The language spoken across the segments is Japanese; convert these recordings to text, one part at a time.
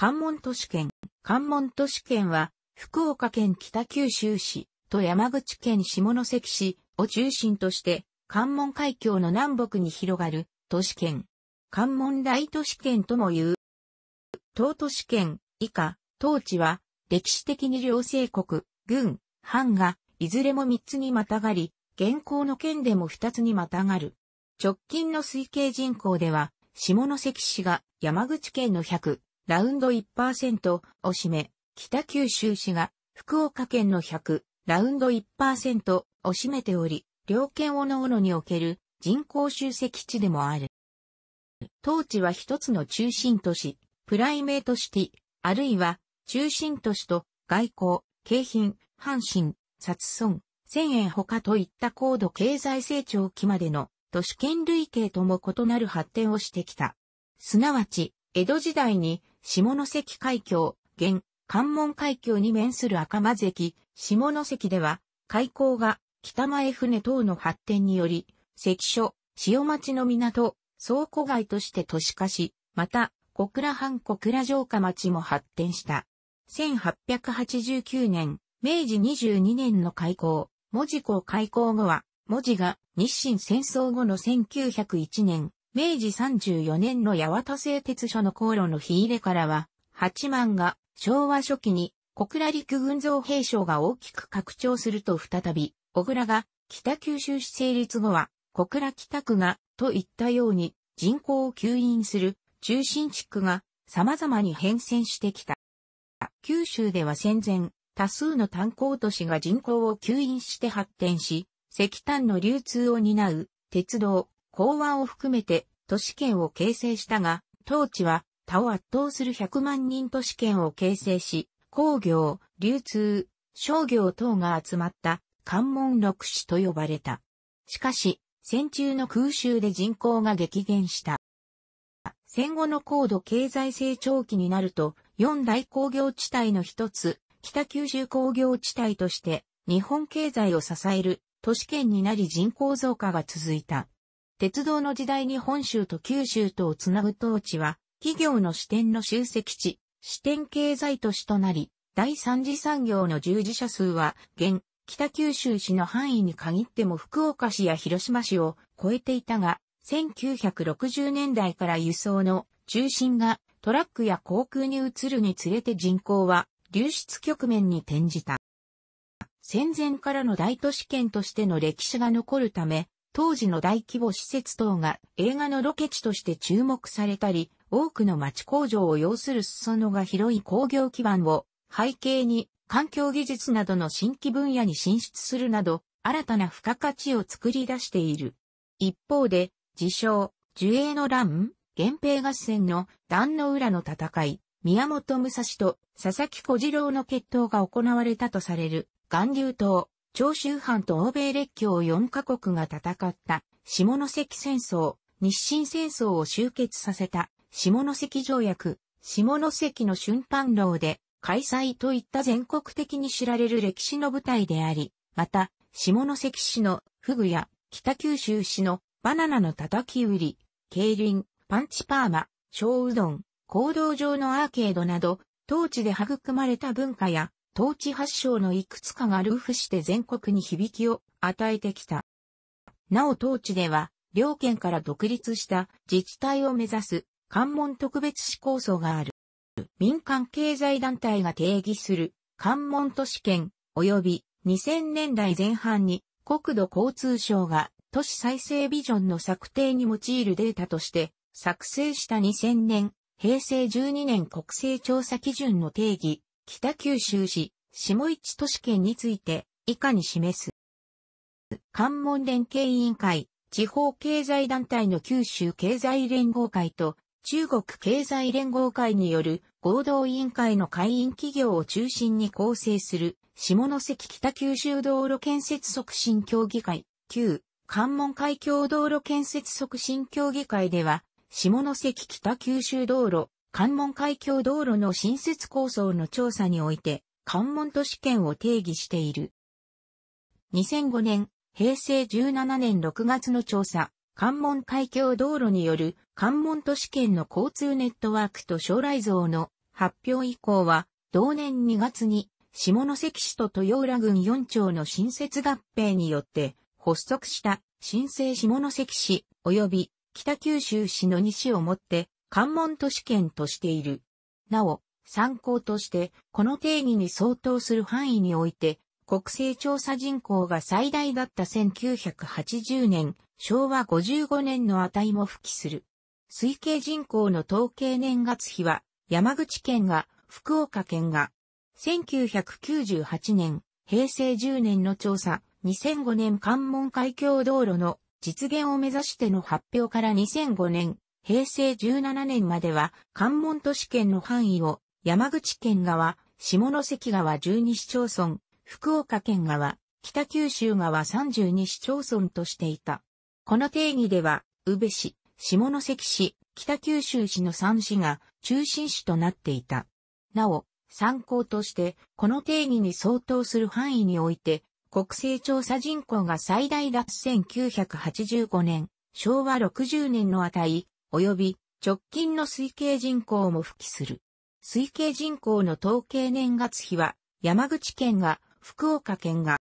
関門都市圏。関門都市圏は、福岡県北九州市と山口県下関市を中心として、関門海峡の南北に広がる都市圏。関門大都市圏とも言う。東都市圏以下、当地は、歴史的に両政国、軍、藩が、いずれも3つにまたがり、現行の県でも2つにまたがる。直近の推計人口では、下関市が山口県の100、ラウンド1%を占め、北九州市が福岡県の100、ラウンド1%を占めており、両県おのおのにおける人口集積地でもある。当地は一つの中心都市、プライメートシティ、あるいは中心都市と外交、京浜、阪神、札村、千円他といった高度経済成長期までの都市圏類型とも異なる発展をしてきた。すなわち、江戸時代に下関海峡、現、関門海峡に面する赤間関、下関では、海溝が北前船等の発展により、関所、塩町の港、倉庫街として都市化し、また、小倉藩小倉城下町も発展した。1889年、明治22年の開港、文字港開港後は、文字が日清戦争後の1901年、明治34年の八幡製鉄所の航路の火入れからは、八幡が昭和初期に小倉陸軍造兵廠が大きく拡張すると再び、小倉が北九州市成立後は小倉北区がといったように人口を吸引する中心地区が様々に変遷してきた。九州では戦前、多数の炭鉱都市が人口を吸引して発展し、石炭の流通を担う鉄道、港湾を含めて都市圏を形成したが、当地は他を圧倒する100万人都市圏を形成し、工業、流通、商業等が集まった関門六市と呼ばれた。しかし、戦中の空襲で人口が激減した。戦後の高度経済成長期になると、四大工業地帯の一つ、北九州工業地帯として、日本経済を支える都市圏になり人口増加が続いた。鉄道の時代に本州と九州とをつなぐ統治は、企業の支店の集積地、支店経済都市となり、第三次産業の従事者数は、現、北九州市の範囲に限っても福岡市や広島市を超えていたが、1960年代から輸送の中心がトラックや航空に移るにつれて人口は流出局面に転じた。戦前からの大都市圏としての歴史が残るため、当時の大規模施設等が映画のロケ地として注目されたり、多くの町工場を要する裾野が広い工業基盤を背景に環境技術などの新規分野に進出するなど、新たな付加価値を作り出している。一方で、自称、樹影の乱、源平合戦の壇の浦の戦い、宮本武蔵と佐々木小次郎の決闘が行われたとされる、岩流島、長州藩と欧米列強4カ国が戦った下関戦争、日清戦争を終結させた下関条約、下関の春藩楼で開催といった全国的に知られる歴史の舞台であり、また、下関市のフグや北九州市のバナナの叩き売り、競輪、パンチパーマ、小うどん、行動上のアーケードなど、当地で育まれた文化や統治発祥のいくつかがルーフして全国に響きを与えてきた。なお当地では、両県から独立した自治体を目指す関門特別市構想がある。民間経済団体が定義する関門都市圏及び2000年代前半に国土交通省が都市再生ビジョンの策定に用いるデータとして作成した2000年、平成12年国勢調査基準の定義、北九州市、下市都市圏について、以下に示す。関門連携委員会、地方経済団体の九州経済連合会と、中国経済連合会による合同委員会の会員企業を中心に構成する、下関北九州道路建設促進協議会、旧関門海峡道路建設促進協議会では、下関北九州道路関門海峡道路の新設構想の調査において、関門都市圏を定義している。2005年、平成17年6月の調査、関門海峡道路による関門都市圏の交通ネットワークと将来像の発表以降は、同年2月に下関市と豊浦郡4町の新設合併によって発足した新生下関市及び北九州市の西をもって関門都市圏としている。なお、参考として、この定義に相当する範囲において、国勢調査人口が最大だった1980年、昭和55年の値も付記する。推計人口の統計年月比は、山口県が、福岡県が、1998年、平成10年の調査、2005年関門海峡道路の実現を目指しての発表から2005年、平成17年までは関門都市圏の範囲を山口県側、下関側12市町村、福岡県側、北九州側32市町村としていた。この定義では、宇部市、下関市、北九州市の3市が中心市となっていた。なお、参考として、この定義に相当する範囲において、国勢調査人口が最大だ1985年、昭和60年の値、及び直近の推計人口も付記する。推計人口の統計年月比は山口県が福岡県が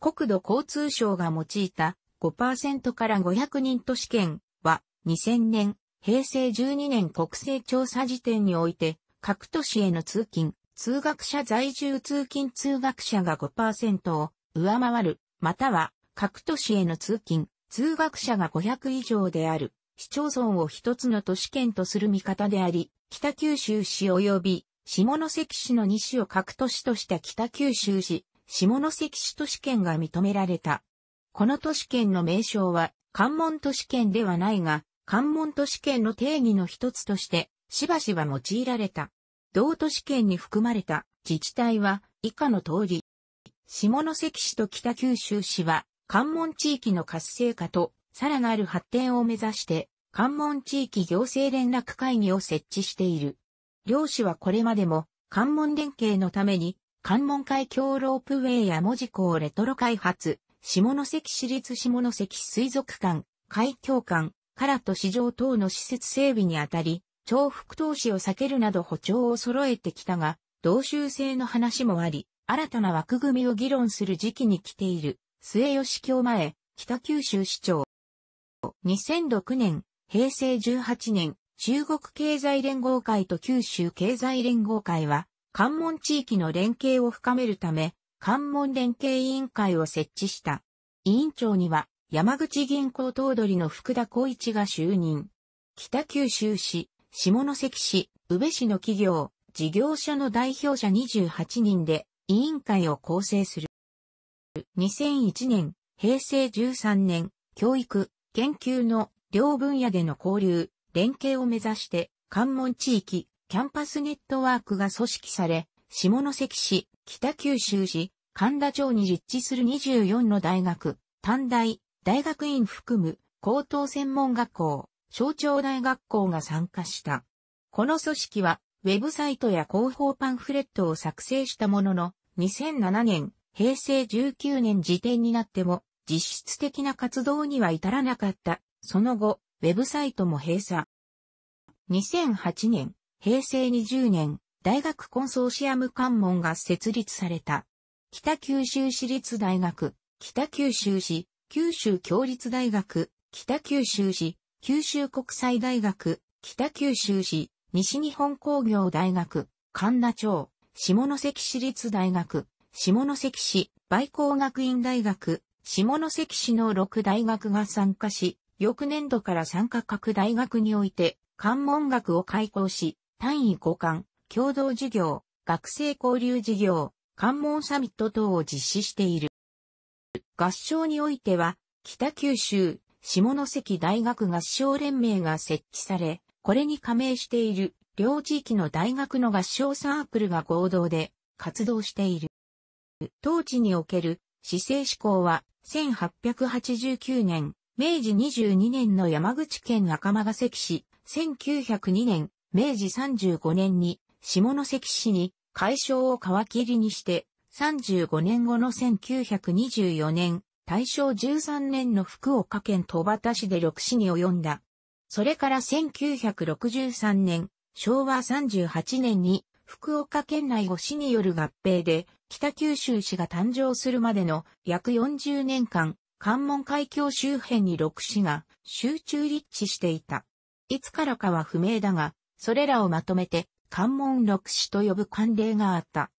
国土交通省が用いた5%から500人都市圏は2000年平成12年国勢調査時点において各都市への通勤、通学者在住通勤通学者が5%を上回る、または各都市への通勤、通学者が500以上である市町村を一つの都市圏とする見方であり、北九州市及び下関市の西を各都市とした北九州市、下関市都市圏が認められた。この都市圏の名称は、関門都市圏ではないが、関門都市圏の定義の一つとして、しばしば用いられた。同都市圏に含まれた自治体は以下の通り。下関市と北九州市は関門地域の活性化とさらなる発展を目指して、関門地域行政連絡会議を設置している。両市はこれまでも、関門連携のために、関門海峡ロープウェイや門司港レトロ開発、下関市立下関水族館、海峡館、唐と市場等の施設整備にあたり、重複投資を避けるなど歩調を揃えてきたが、同州制の話もあり、新たな枠組みを議論する時期に来ている、末吉京前、北九州市長。2006年、平成18年、中国経済連合会と九州経済連合会は、関門地域の連携を深めるため、関門連携委員会を設置した。委員長には、山口銀行頭取の福田光一が就任。北九州市、下関市、宇部市の企業、事業所の代表者28人で、委員会を構成する。2001年、平成13年、教育、研究の両分野での交流、連携を目指して、関門地域、キャンパスネットワークが組織され、下関市、北九州市、神田町に実地する24の大学、短大、大学院含む、高等専門学校、省庁大学校が参加した。この組織は、ウェブサイトや広報パンフレットを作成したものの、2007年、平成19年時点になっても、実質的な活動には至らなかった。その後、ウェブサイトも閉鎖。2008年、平成20年、大学コンソーシアム関門が設立された。北九州市立大学、北九州市、九州共立大学、北九州市、九州国際大学、北九州市、西日本工業大学、神田町、下関市立大学、下関市、梅工学院大学、下関市の6大学が参加し、翌年度から参加各大学において、関門学を開講し、単位交換、共同授業、学生交流事業、関門サミット等を実施している。合唱においては、北九州、下関大学合唱連盟が設置され、これに加盟している両地域の大学の合唱サークルが合同で活動している。当地における市政志向は1889年、明治22年の山口県赤間が関市、1902年、明治35年に下関市に解消を皮切りにして、35年後の1924年、大正13年の福岡県戸畑市で6市に及んだ。それから1963年、昭和38年に福岡県内を市による合併で北九州市が誕生するまでの約40年間、関門海峡周辺に6市が集中立地していた。いつからかは不明だが、それらをまとめて関門6市と呼ぶ慣例があった。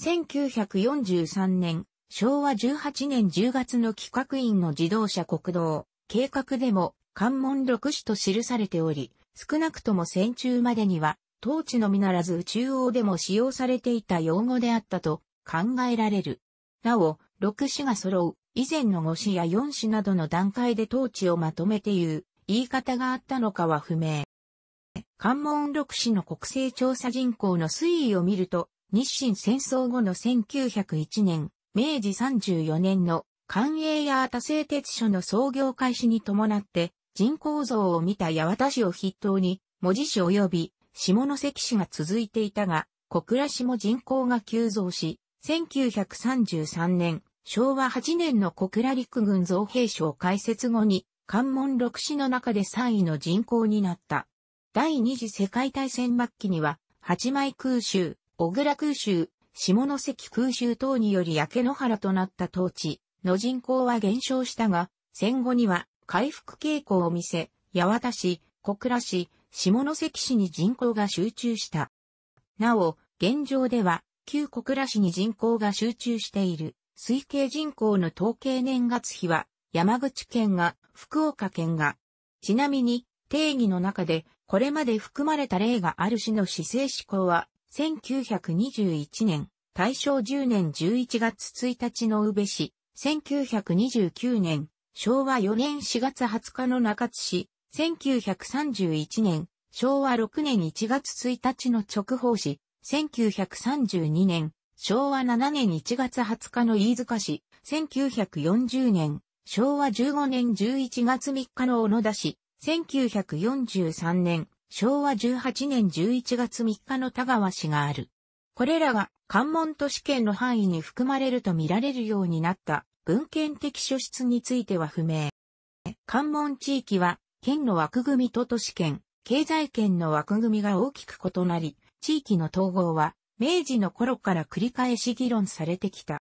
1943年、昭和18年10月の企画院の自動車国道、計画でも関門6市と記されており、少なくとも戦中までには、当地のみならず中央でも使用されていた用語であったと考えられる。なお、六子が揃う、以前の五子や四子などの段階で統治をまとめて言う、言い方があったのかは不明。関門六子の国勢調査人口の推移を見ると、日清戦争後の1901年、明治34年の官営や多製鉄所の創業開始に伴って、人口増を見た八幡市を筆頭に、文字市及び下関市が続いていたが、小倉市も人口が急増し、1933年、昭和8年の小倉陸軍造兵省開設後に、関門六市の中で3位の人口になった。第二次世界大戦末期には、八枚空襲、小倉空襲、下関空襲等により焼け野原となった当地の人口は減少したが、戦後には回復傾向を見せ、八幡市、小倉市、下関市に人口が集中した。なお、現状では旧小倉市に人口が集中している、推計人口の統計年月比は、山口県が、福岡県が、ちなみに、定義の中で、これまで含まれた例がある市の市政施行は、1921年、大正10年11月1日の宇部市、1929年、昭和4年4月20日の中津市、1931年、昭和6年1月1日の直方市、1932年、昭和7年1月20日の飯塚市、1940年、昭和15年11月3日の小野田市、1943年、昭和18年11月3日の田川市がある。これらが関門都市圏の範囲に含まれると見られるようになった文献的書室については不明。関門地域は県の枠組みと都市圏、経済圏の枠組みが大きく異なり、地域の統合は、明治の頃から繰り返し議論されてきた。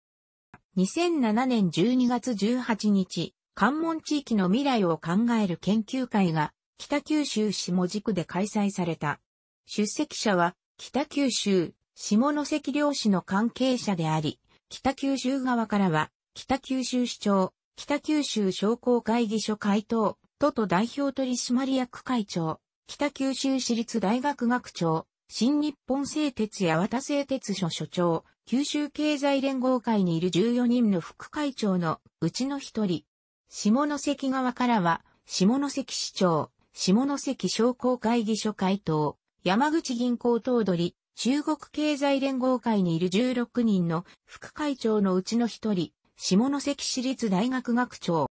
2007年12月18日、関門地域の未来を考える研究会が、北九州下地区で開催された。出席者は、北九州、下関漁師の関係者であり、北九州側からは、北九州市長、北九州商工会議所会頭、都と代表取締役会長、北九州市立大学学長、新日本製鉄や渡製鉄所所長、九州経済連合会にいる14人の副会長のうちの一人。下関側からは、下関市長、下関商工会議所会頭、山口銀行頭取、中国経済連合会にいる16人の副会長のうちの一人、下関市立大学学長。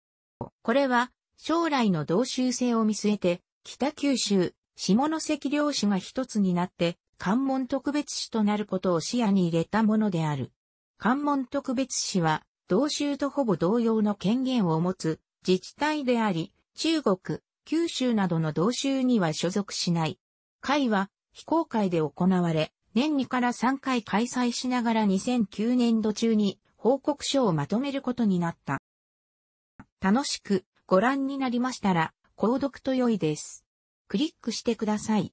これは、将来の同州制を見据えて、北九州、下関領主が一つになって、関門特別市となることを視野に入れたものである。関門特別市は、同州とほぼ同様の権限を持つ自治体であり、中国、九州などの同州には所属しない。会は非公開で行われ、年2から3回開催しながら2009年度中に報告書をまとめることになった。楽しくご覧になりましたら、購読と良いです。クリックしてください。